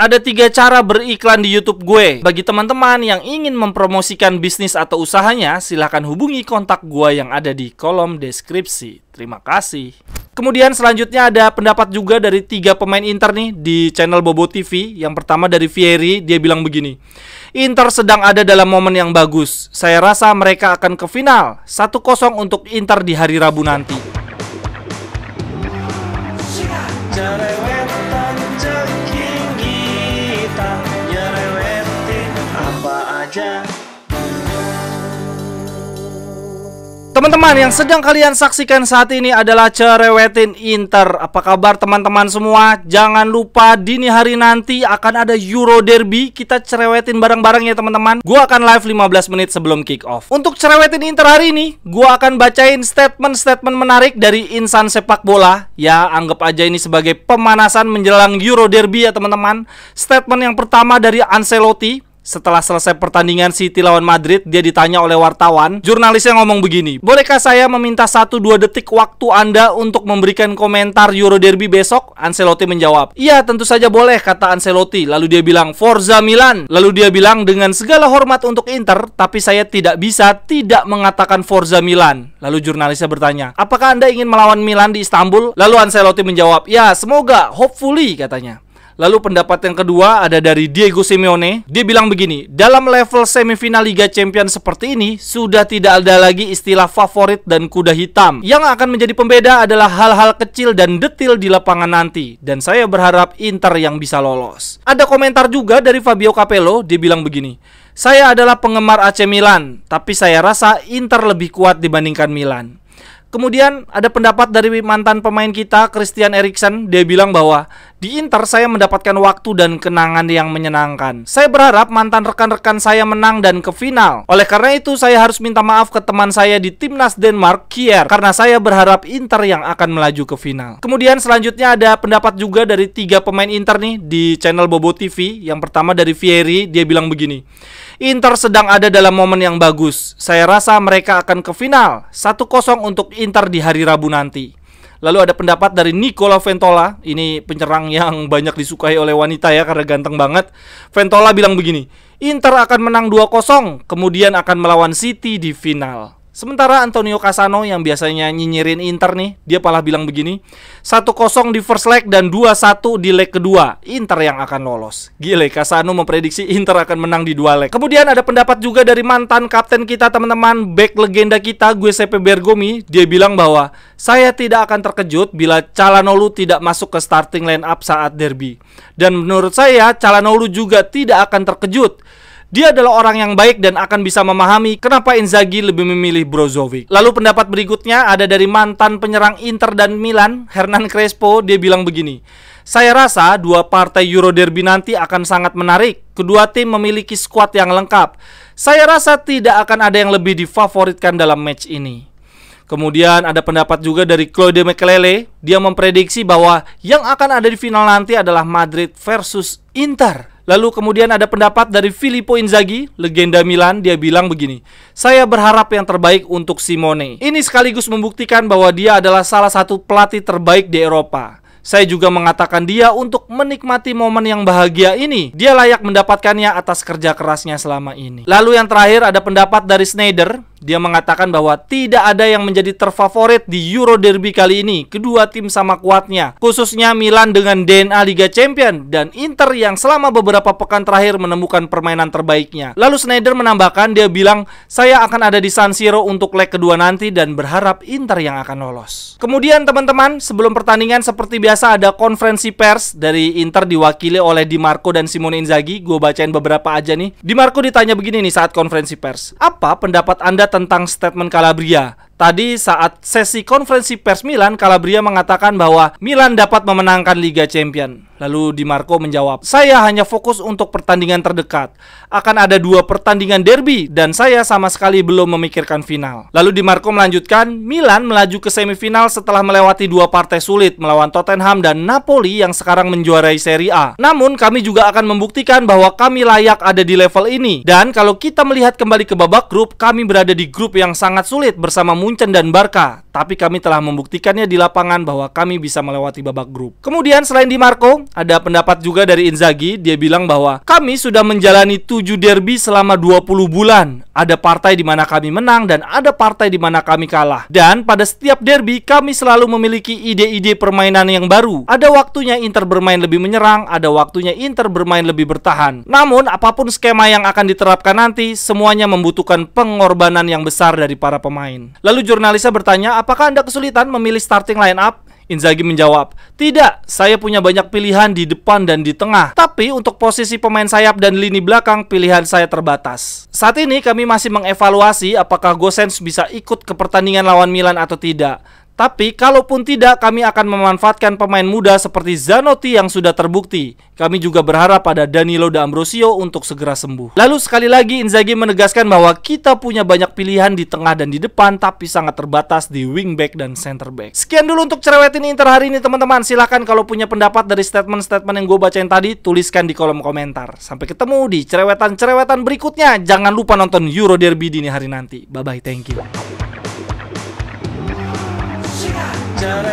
ada tiga cara beriklan di YouTube gue. Bagi teman-teman yang ingin mempromosikan bisnis atau usahanya, silahkan hubungi kontak gue yang ada di kolom deskripsi. Terima kasih. Kemudian selanjutnya ada pendapat juga dari tiga pemain Inter nih di channel Bobo TV. Yang pertama dari Fieri, dia bilang begini. Inter sedang ada dalam momen yang bagus. Saya rasa mereka akan ke final. 1-0 untuk Inter di hari Rabu nanti. Teman-teman yang sedang kalian saksikan saat ini adalah cerewetin Inter. Apa kabar teman-teman semua? Jangan lupa dini hari nanti akan ada Euro Derby. Kita cerewetin bareng-bareng ya teman-teman. Gua akan live 15 menit sebelum kick off. Untuk cerewetin Inter hari ini, gua akan bacain statement-statement menarik dari insan sepak bola. Ya, anggap aja ini sebagai pemanasan menjelang Euro Derby ya teman-teman. Statement yang pertama dari Ancelotti setelah selesai pertandingan City lawan Madrid, dia ditanya oleh wartawan, jurnalisnya ngomong begini, Bolehkah saya meminta 1-2 detik waktu Anda untuk memberikan komentar Euro Derby besok? Ancelotti menjawab, Iya tentu saja boleh, kata Ancelotti. Lalu dia bilang, Forza Milan. Lalu dia bilang, dengan segala hormat untuk Inter, tapi saya tidak bisa tidak mengatakan Forza Milan. Lalu jurnalisnya bertanya, Apakah Anda ingin melawan Milan di Istanbul? Lalu Ancelotti menjawab, Ya semoga, hopefully katanya. Lalu pendapat yang kedua ada dari Diego Simeone. Dia bilang begini, dalam level semifinal Liga Champions seperti ini, sudah tidak ada lagi istilah favorit dan kuda hitam. Yang akan menjadi pembeda adalah hal-hal kecil dan detil di lapangan nanti. Dan saya berharap Inter yang bisa lolos. Ada komentar juga dari Fabio Capello, dia bilang begini, saya adalah penggemar AC Milan, tapi saya rasa Inter lebih kuat dibandingkan Milan. Kemudian ada pendapat dari mantan pemain kita Christian Eriksen, dia bilang bahwa di Inter saya mendapatkan waktu dan kenangan yang menyenangkan. Saya berharap mantan rekan-rekan saya menang dan ke final. Oleh karena itu saya harus minta maaf ke teman saya di timnas Denmark, Kier, karena saya berharap Inter yang akan melaju ke final. Kemudian selanjutnya ada pendapat juga dari tiga pemain Inter nih di channel Bobo TV. Yang pertama dari Fieri, dia bilang begini. Inter sedang ada dalam momen yang bagus. Saya rasa mereka akan ke final. 1-0 untuk Inter di hari Rabu nanti. Lalu ada pendapat dari Nicola Ventola, ini penyerang yang banyak disukai oleh wanita ya karena ganteng banget. Ventola bilang begini, Inter akan menang 2-0, kemudian akan melawan City di final. Sementara Antonio Cassano yang biasanya nyinyirin Inter nih, dia malah bilang begini, 1-0 di first leg dan 2-1 di leg kedua, Inter yang akan lolos. Gile, Cassano memprediksi Inter akan menang di dua leg. Kemudian ada pendapat juga dari mantan kapten kita teman-teman, back legenda kita gue Giuseppe Bergomi, dia bilang bahwa saya tidak akan terkejut bila Calanolu tidak masuk ke starting line up saat derby. Dan menurut saya Calanolu juga tidak akan terkejut dia adalah orang yang baik dan akan bisa memahami kenapa Inzaghi lebih memilih Brozovic. Lalu pendapat berikutnya ada dari mantan penyerang Inter dan Milan, Hernan Crespo, dia bilang begini. Saya rasa dua partai Euro Derby nanti akan sangat menarik. Kedua tim memiliki skuad yang lengkap. Saya rasa tidak akan ada yang lebih difavoritkan dalam match ini. Kemudian ada pendapat juga dari Claude Makelele. dia memprediksi bahwa yang akan ada di final nanti adalah Madrid versus Inter. Lalu kemudian ada pendapat dari Filippo Inzaghi, legenda Milan, dia bilang begini, Saya berharap yang terbaik untuk Simone. Ini sekaligus membuktikan bahwa dia adalah salah satu pelatih terbaik di Eropa. Saya juga mengatakan dia untuk menikmati momen yang bahagia ini. Dia layak mendapatkannya atas kerja kerasnya selama ini. Lalu yang terakhir ada pendapat dari Schneider. Dia mengatakan bahwa tidak ada yang menjadi terfavorit di Euro Derby kali ini. Kedua tim sama kuatnya, khususnya Milan dengan DNA Liga Champion dan Inter yang selama beberapa pekan terakhir menemukan permainan terbaiknya. Lalu Schneider menambahkan dia bilang, "Saya akan ada di San Siro untuk leg kedua nanti dan berharap Inter yang akan lolos." Kemudian teman-teman, sebelum pertandingan seperti biasa biasa ada konferensi pers dari Inter diwakili oleh Di Marco dan Simone Inzaghi. Gue bacain beberapa aja nih. Di Marco ditanya begini nih saat konferensi pers. Apa pendapat Anda tentang statement Calabria? Tadi saat sesi konferensi pers Milan, Calabria mengatakan bahwa Milan dapat memenangkan Liga Champions. Lalu Di Marco menjawab, "Saya hanya fokus untuk pertandingan terdekat. Akan ada dua pertandingan derby dan saya sama sekali belum memikirkan final." Lalu Di Marco melanjutkan, "Milan melaju ke semifinal setelah melewati dua partai sulit melawan Tottenham dan Napoli yang sekarang menjuarai Serie A. Namun kami juga akan membuktikan bahwa kami layak ada di level ini. Dan kalau kita melihat kembali ke babak grup, kami berada di grup yang sangat sulit bersama Munchen dan Barca, tapi kami telah membuktikannya di lapangan bahwa kami bisa melewati babak grup." Kemudian selain Di Marco, ada pendapat juga dari Inzaghi, dia bilang bahwa kami sudah menjalani 7 derby selama 20 bulan. Ada partai di mana kami menang dan ada partai di mana kami kalah. Dan pada setiap derby kami selalu memiliki ide-ide permainan yang baru. Ada waktunya Inter bermain lebih menyerang, ada waktunya Inter bermain lebih bertahan. Namun apapun skema yang akan diterapkan nanti, semuanya membutuhkan pengorbanan yang besar dari para pemain. Lalu jurnalisnya bertanya, apakah Anda kesulitan memilih starting line up? Inzaghi menjawab, "Tidak, saya punya banyak pilihan di depan dan di tengah. Tapi untuk posisi pemain sayap dan lini belakang, pilihan saya terbatas. Saat ini kami masih mengevaluasi apakah Gosens bisa ikut ke pertandingan lawan Milan atau tidak." Tapi kalaupun tidak, kami akan memanfaatkan pemain muda seperti Zanotti yang sudah terbukti. Kami juga berharap pada Danilo D'Ambrosio untuk segera sembuh. Lalu sekali lagi Inzaghi menegaskan bahwa kita punya banyak pilihan di tengah dan di depan tapi sangat terbatas di wingback dan center back. Sekian dulu untuk cerewetin Inter hari ini teman-teman. Silahkan kalau punya pendapat dari statement-statement yang gue bacain tadi tuliskan di kolom komentar. Sampai ketemu di cerewetan-cerewetan berikutnya. Jangan lupa nonton Euro Derby dini hari nanti. Bye-bye, thank you. down.